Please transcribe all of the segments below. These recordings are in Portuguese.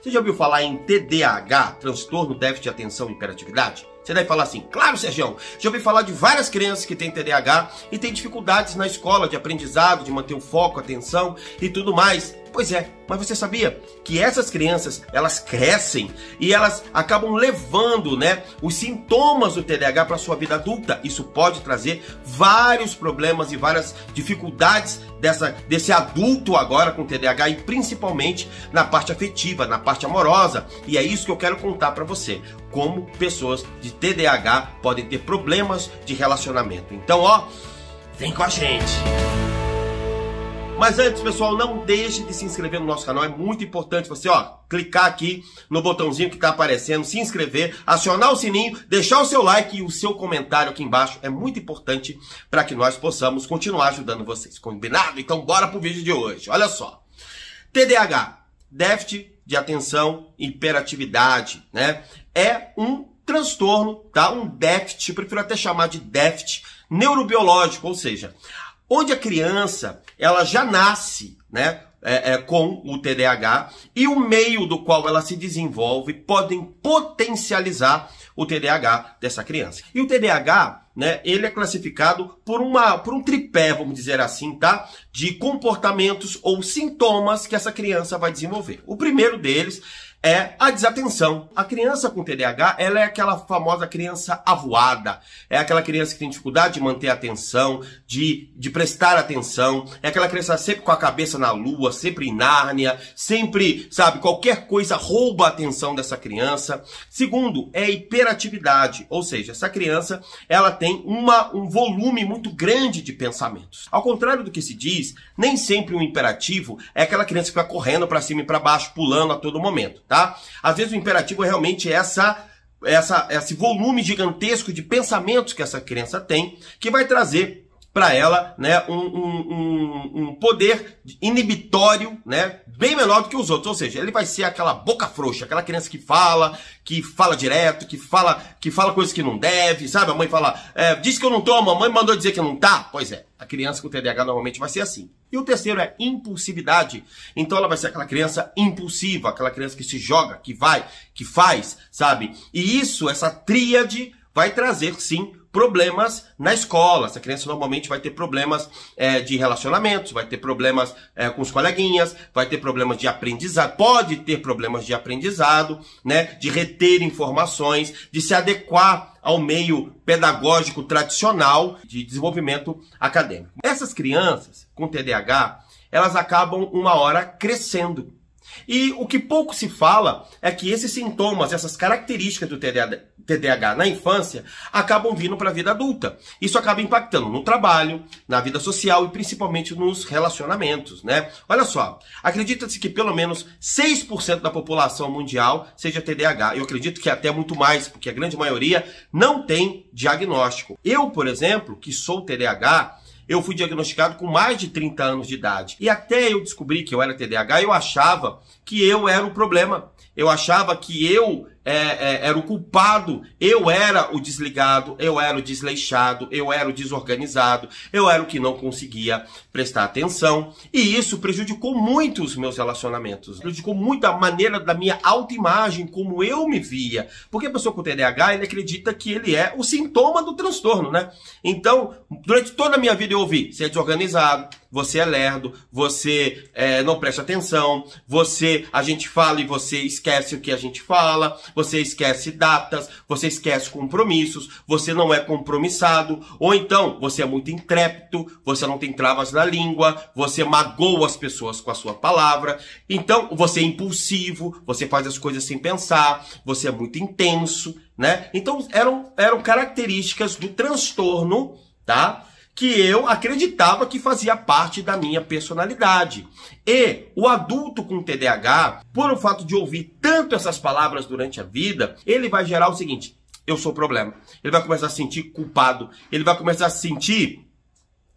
Você já ouviu falar em TDAH, transtorno déficit de atenção e hiperatividade? Você deve falar assim, claro, Sérgio, já ouvi falar de várias crianças que têm TDAH e têm dificuldades na escola de aprendizado, de manter o foco, atenção e tudo mais. Pois é, mas você sabia que essas crianças, elas crescem e elas acabam levando, né, os sintomas do TDAH para sua vida adulta. Isso pode trazer vários problemas e várias dificuldades dessa desse adulto agora com TDAH e principalmente na parte afetiva, na parte amorosa. E é isso que eu quero contar para você, como pessoas de TDAH podem ter problemas de relacionamento. Então, ó, vem com a gente. Mas antes, pessoal, não deixe de se inscrever no nosso canal. É muito importante você, ó, clicar aqui no botãozinho que está aparecendo, se inscrever, acionar o sininho, deixar o seu like e o seu comentário aqui embaixo. É muito importante para que nós possamos continuar ajudando vocês. Combinado? Então bora pro vídeo de hoje. Olha só. TDAH, déficit de atenção e hiperatividade, né? É um transtorno, tá? Um déficit, prefiro até chamar de déficit neurobiológico, ou seja, onde a criança ela já nasce, né? É, é, com o TDAH e o meio do qual ela se desenvolve podem potencializar o TDAH dessa criança. E o TDAH, né, ele é classificado por, uma, por um tripé, vamos dizer assim, tá? De comportamentos ou sintomas que essa criança vai desenvolver. O primeiro deles é a desatenção. A criança com TDAH, ela é aquela famosa criança avoada, é aquela criança que tem dificuldade de manter a atenção, de, de prestar atenção, é aquela criança sempre com a cabeça na lua, sempre em Nárnia, sempre, sabe, qualquer coisa rouba a atenção dessa criança. Segundo, é hiperatividade, ou seja, essa criança, ela tem uma, um volume muito grande de pensamentos. Ao contrário do que se diz, nem sempre um imperativo é aquela criança que vai correndo para cima e para baixo, pulando a todo momento tá? Às vezes o imperativo é realmente essa essa, esse volume gigantesco de pensamentos que essa criança tem, que vai trazer para ela né, um, um, um, um, poder inibitório né, bem menor do que os outros. Ou seja, ele vai ser aquela boca frouxa, aquela criança que fala, que fala direto, que fala que fala coisas que não deve, sabe? A mãe fala, é, diz que eu não tomo, a mãe mandou dizer que não tá. Pois é, a criança com TDAH normalmente vai ser assim. E o terceiro é impulsividade. Então ela vai ser aquela criança impulsiva, aquela criança que se joga, que vai, que faz, sabe? E isso, essa tríade, vai trazer sim problemas na escola. Essa criança normalmente vai ter problemas é, de relacionamentos, vai ter problemas é, com os coleguinhas, vai ter problemas de aprendizado, pode ter problemas de aprendizado, né? De reter informações, de se adequar ao meio pedagógico tradicional de desenvolvimento acadêmico. Essas crianças com TDAH, elas acabam uma hora crescendo. E o que pouco se fala é que esses sintomas, essas características do TDAH, TDAH na infância acabam vindo para a vida adulta. Isso acaba impactando no trabalho, na vida social e principalmente nos relacionamentos, né? Olha só, acredita-se que pelo menos 6% da população mundial seja TDAH. Eu acredito que até muito mais, porque a grande maioria não tem diagnóstico. Eu, por exemplo, que sou TDAH, eu fui diagnosticado com mais de 30 anos de idade. E até eu descobri que eu era TDAH, eu achava que eu era o problema. Eu achava que eu é, é, era o culpado, eu era o desligado, eu era o desleixado, eu era o desorganizado, eu era o que não conseguia prestar atenção. E isso prejudicou muito os meus relacionamentos, prejudicou muito a maneira da minha autoimagem, como eu me via. Porque a pessoa com TDAH, ele acredita que ele é o sintoma do transtorno, né? Então, durante toda a minha vida eu ouvi, você é desorganizado, você é lerdo, você é, não presta atenção, você, a gente fala e você esquece o que a gente fala, você esquece datas, você esquece compromissos, você não é compromissado, ou então você é muito intrépido, você não tem travas na língua, você magoa as pessoas com a sua palavra, então você é impulsivo, você faz as coisas sem pensar, você é muito intenso, né? Então eram, eram características do transtorno, tá? que eu acreditava que fazia parte da minha personalidade. E o adulto com TDAH, por o fato de ouvir tanto essas palavras durante a vida, ele vai gerar o seguinte: eu sou o problema. Ele vai começar a sentir culpado, ele vai começar a se sentir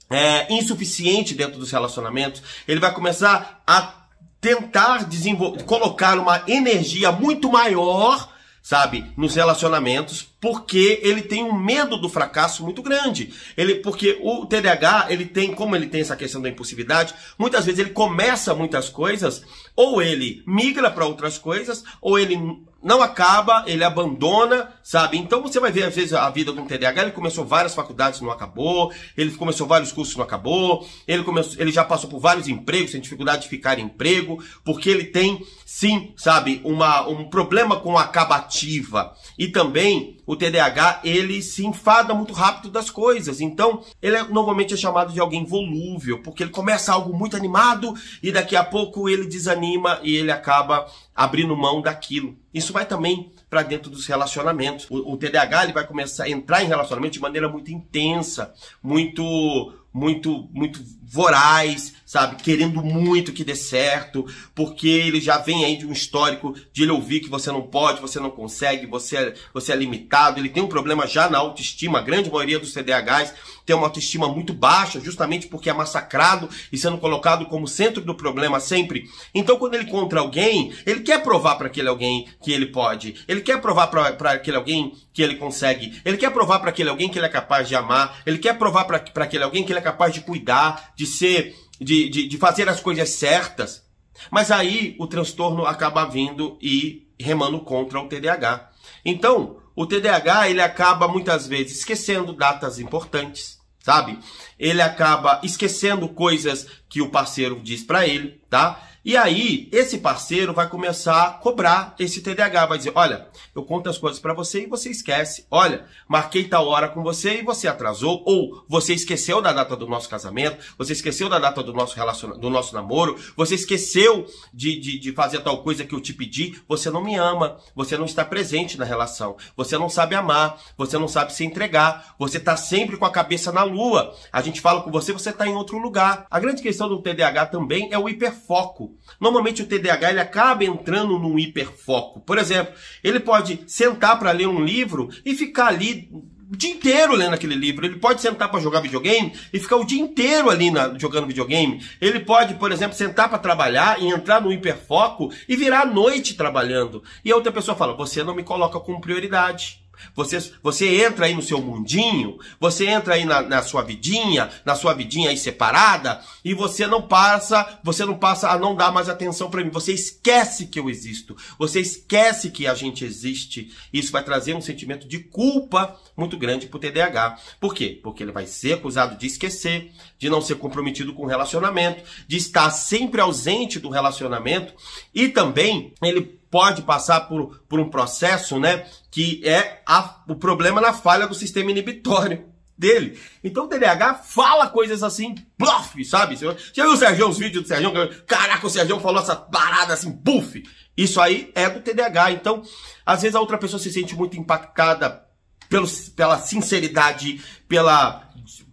é, insuficiente dentro dos relacionamentos, ele vai começar a tentar desenvolver, colocar uma energia muito maior sabe, nos relacionamentos, porque ele tem um medo do fracasso muito grande. Ele, porque o TDAH, ele tem, como ele tem essa questão da impulsividade, muitas vezes ele começa muitas coisas, ou ele migra para outras coisas, ou ele não acaba, ele abandona, sabe? Então você vai ver, às vezes, a vida de um TDAH, ele começou várias faculdades não acabou, ele começou vários cursos não acabou, ele, começou, ele já passou por vários empregos, tem dificuldade de ficar em emprego, porque ele tem, sim, sabe, uma, um problema com a acabativa. E também, o TDAH, ele se enfada muito rápido das coisas. Então, ele é, normalmente é chamado de alguém volúvel, porque ele começa algo muito animado e daqui a pouco ele desanima e ele acaba abrindo mão daquilo. Isso vai também para dentro dos relacionamentos. O, o TDAH ele vai começar a entrar em relacionamento de maneira muito intensa, muito muito muito voraz, sabe? Querendo muito que dê certo, porque ele já vem aí de um histórico de ele ouvir que você não pode, você não consegue, você é, você é limitado. Ele tem um problema já na autoestima. A grande maioria dos CDHs tem uma autoestima muito baixa, justamente porque é massacrado e sendo colocado como centro do problema sempre. Então, quando ele encontra alguém, ele quer provar para aquele alguém que ele pode. Ele quer provar para aquele alguém que ele consegue. Ele quer provar para aquele alguém que ele é capaz de amar. Ele quer provar para aquele alguém que ele é capaz de cuidar, de de ser, de, de, de fazer as coisas certas. Mas aí o transtorno acaba vindo e remando contra o TDAH. Então, o TDAH ele acaba muitas vezes esquecendo datas importantes, sabe? Ele acaba esquecendo coisas que o parceiro diz para ele, tá? E aí, esse parceiro vai começar a cobrar esse TDAH, vai dizer, olha, eu conto as coisas para você e você esquece. Olha, marquei tal hora com você e você atrasou, ou você esqueceu da data do nosso casamento, você esqueceu da data do nosso relaciona do nosso namoro, você esqueceu de, de, de fazer tal coisa que eu te pedi, você não me ama, você não está presente na relação, você não sabe amar, você não sabe se entregar, você tá sempre com a cabeça na lua. A gente fala com você, você tá em outro lugar. A grande questão do TDAH também é o hiperfoco. Normalmente o TDAH ele acaba entrando num hiperfoco. Por exemplo, ele pode sentar para ler um livro e ficar ali o dia inteiro lendo aquele livro. Ele pode sentar para jogar videogame e ficar o dia inteiro ali na, jogando videogame. Ele pode, por exemplo, sentar para trabalhar e entrar no hiperfoco e virar à noite trabalhando. E a outra pessoa fala: "Você não me coloca como prioridade". Você, você entra aí no seu mundinho, você entra aí na, na, sua vidinha, na sua vidinha aí separada, e você não passa, você não passa a não dar mais atenção para mim. Você esquece que eu existo, você esquece que a gente existe. Isso vai trazer um sentimento de culpa muito grande pro TDAH. Por quê? Porque ele vai ser acusado de esquecer, de não ser comprometido com o relacionamento, de estar sempre ausente do relacionamento, e também ele pode passar por, por um processo, né? Que é a, o problema na falha do sistema inibitório dele. Então o TDAH fala coisas assim, bluff, sabe? Você já viu o Sérgio, os vídeos do Sérgio? Caraca, o Sérgio falou essa parada assim, buff. Isso aí é do TDAH. Então, às vezes a outra pessoa se sente muito impactada pelo, pela sinceridade, pela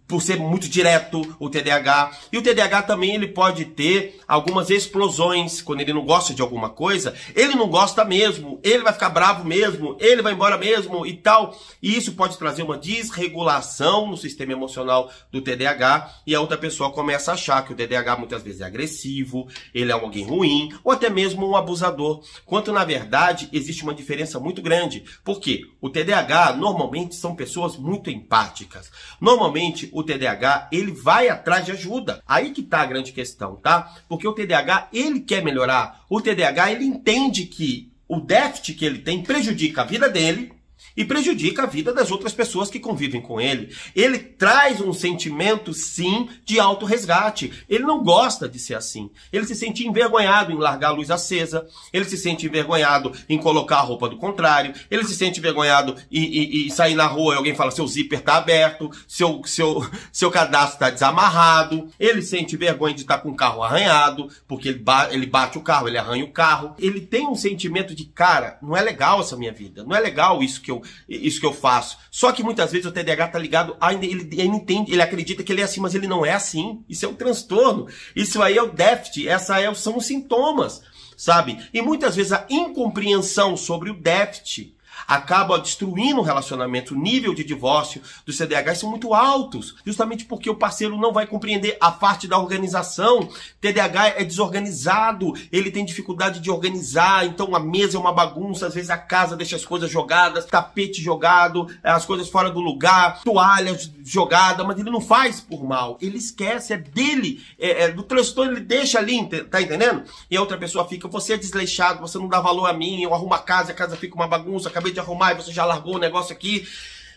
por ser muito direto, o TDAH. E o TDAH também ele pode ter algumas explosões, quando ele não gosta de alguma coisa, ele não gosta mesmo, ele vai ficar bravo mesmo, ele vai embora mesmo e tal. E isso pode trazer uma desregulação no sistema emocional do TDAH e a outra pessoa começa a achar que o TDAH muitas vezes é agressivo, ele é alguém ruim ou até mesmo um abusador. Quanto na verdade existe uma diferença muito grande, porque o TDAH normalmente são pessoas muito empáticas. Normalmente normalmente o TDAH, ele vai atrás de ajuda. Aí que tá a grande questão, tá? Porque o TDAH, ele quer melhorar. O TDAH, ele entende que o déficit que ele tem prejudica a vida dele, e prejudica a vida das outras pessoas que convivem com ele. Ele traz um sentimento, sim, de autorresgate. Ele não gosta de ser assim. Ele se sente envergonhado em largar a luz acesa, ele se sente envergonhado em colocar a roupa do contrário, ele se sente envergonhado e, sair na rua e alguém fala seu zíper tá aberto, seu, seu, seu cadastro tá desamarrado, ele sente vergonha de estar tá com o carro arranhado, porque ele, ba ele bate o carro, ele arranha o carro. Ele tem um sentimento de, cara, não é legal essa minha vida, não é legal isso que que eu, isso que eu faço. Só que muitas vezes o TDAH tá ligado, ainda ele, ele entende, ele acredita que ele é assim, mas ele não é assim. Isso é um transtorno. Isso aí é o déficit, essa é, são os sintomas, sabe? E muitas vezes a incompreensão sobre o déficit acaba destruindo o relacionamento. O nível de divórcio dos CDH são muito altos, justamente porque o parceiro não vai compreender a parte da organização. TDAH é desorganizado, ele tem dificuldade de organizar, então a mesa é uma bagunça, às vezes a casa deixa as coisas jogadas, tapete jogado, é, as coisas fora do lugar, toalhas jogadas, mas ele não faz por mal, ele esquece, é dele, é, é do transtorno, ele deixa ali, tá entendendo? E a outra pessoa fica, você é desleixado, você não dá valor a mim, eu arrumo a casa, a casa fica uma bagunça, acabei acabei de arrumar e você já largou o negócio aqui.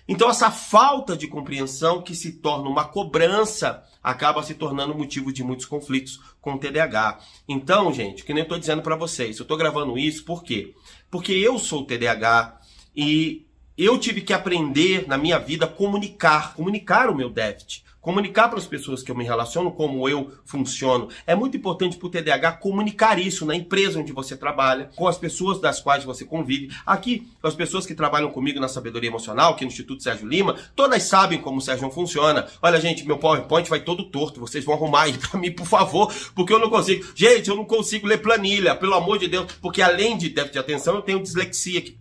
Então essa falta de compreensão que se torna uma cobrança acaba se tornando motivo de muitos conflitos com o TDAH. Então, gente, que nem eu estou dizendo para vocês, eu estou gravando isso por quê? Porque eu sou TDAH e eu tive que aprender na minha vida comunicar, comunicar o meu déficit, comunicar para as pessoas que eu me relaciono, como eu funciono. É muito importante para o TDAH comunicar isso na empresa onde você trabalha, com as pessoas das quais você convive. Aqui, as pessoas que trabalham comigo na Sabedoria Emocional, que no Instituto Sérgio Lima, todas sabem como o Sérgio funciona. Olha, gente, meu PowerPoint vai todo torto, vocês vão arrumar aí para mim, por favor, porque eu não consigo. Gente, eu não consigo ler planilha, pelo amor de Deus, porque além de déficit de atenção, eu tenho dislexia, que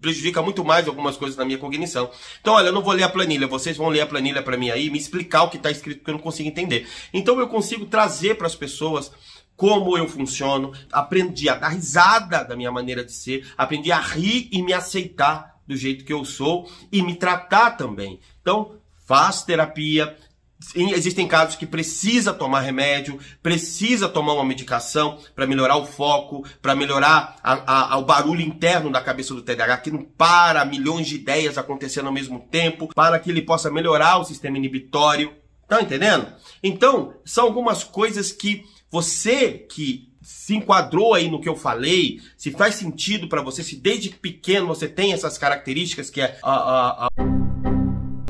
prejudica muito mais algumas coisas na minha cognição. Então, olha, eu não vou ler a planilha, vocês vão ler a planilha para mim aí, me explicar o que está escrito que eu não consigo entender. Então, eu consigo trazer para as pessoas como eu funciono, aprendi a dar risada da minha maneira de ser, aprendi a rir e me aceitar do jeito que eu sou e me tratar também. Então, faz terapia, existem casos que precisa tomar remédio, precisa tomar uma medicação para melhorar o foco, para melhorar a, a, o barulho interno da cabeça do TDAH, que não para milhões de ideias acontecendo ao mesmo tempo, para que ele possa melhorar o sistema inibitório. Tá entendendo? Então, são algumas coisas que você que se enquadrou aí no que eu falei, se faz sentido para você, se desde pequeno você tem essas características que é a, a, a...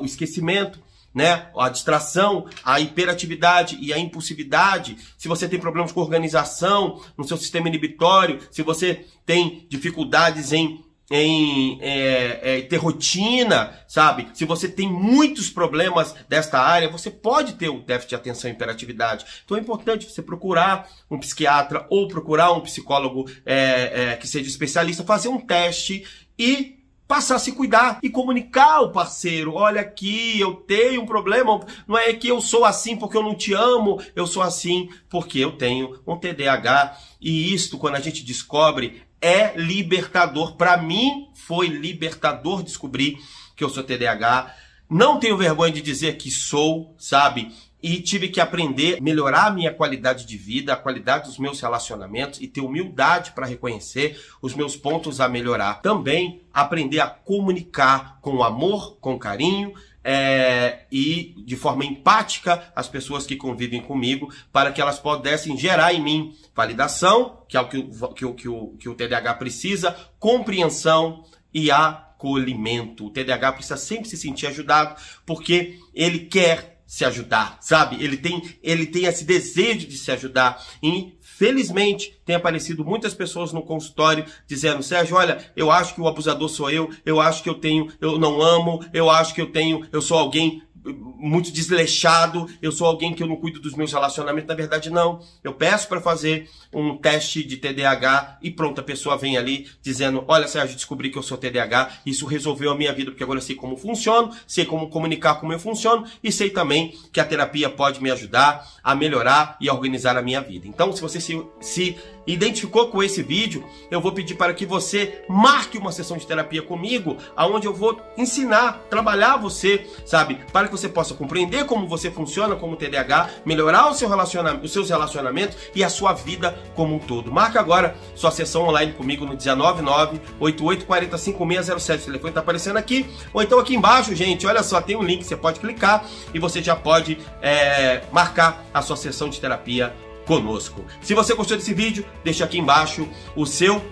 o esquecimento, né? A distração, a hiperatividade e a impulsividade, se você tem problemas com organização no seu sistema inibitório, se você tem dificuldades em em é, é, ter rotina, sabe? Se você tem muitos problemas desta área, você pode ter um déficit de atenção e hiperatividade. Então é importante você procurar um psiquiatra ou procurar um psicólogo é, é que seja especialista, fazer um teste e passar a se cuidar e comunicar ao parceiro: olha aqui, eu tenho um problema, não é que eu sou assim porque eu não te amo, eu sou assim porque eu tenho um TDAH. E isto, quando a gente descobre, é libertador. Para mim, foi libertador descobrir que eu sou TDAH. Não tenho vergonha de dizer que sou, sabe? e tive que aprender, melhorar a minha qualidade de vida, a qualidade dos meus relacionamentos e ter humildade para reconhecer os meus pontos a melhorar. Também aprender a comunicar com amor, com carinho. É, e de forma empática as pessoas que convivem comigo para que elas pudessem gerar em mim validação, que é o que o, que o, que o, que o TDAH precisa, compreensão e acolhimento. O TDAH precisa sempre se sentir ajudado porque ele quer se ajudar, sabe? Ele tem, ele tem esse desejo de se ajudar. E Felizmente, tem aparecido muitas pessoas no consultório dizendo: Sérgio, olha, eu acho que o abusador sou eu, eu acho que eu tenho, eu não amo, eu acho que eu tenho, eu sou alguém muito desleixado, eu sou alguém que eu não cuido dos meus relacionamentos. Na verdade, não. Eu peço para fazer um teste de TDAH e pronto, a pessoa vem ali dizendo: Olha, Sérgio, descobri que eu sou TDAH, isso resolveu a minha vida, porque agora eu sei como funciona, sei como comunicar como eu funciono e sei também que a terapia pode me ajudar a melhorar e a organizar a minha vida. Então, se você se, se identificou com esse vídeo, eu vou pedir para que você marque uma sessão de terapia comigo, aonde eu vou ensinar, trabalhar você, sabe, para que você possa compreender como você funciona como TDAH, melhorar o seu relacionamento, os seus relacionamentos e a sua vida como um todo. Marca agora sua sessão online comigo no 19988 8840 O telefone está aparecendo aqui. Ou então aqui embaixo, gente, olha só, tem um link, você pode clicar e você já pode é, marcar a sua sessão de terapia conosco. Se você gostou desse vídeo, deixa aqui embaixo o seu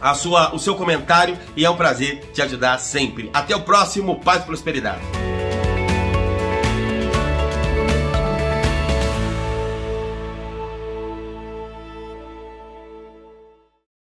a sua, o seu comentário e é um prazer te ajudar sempre. Até o próximo Paz e Prosperidade.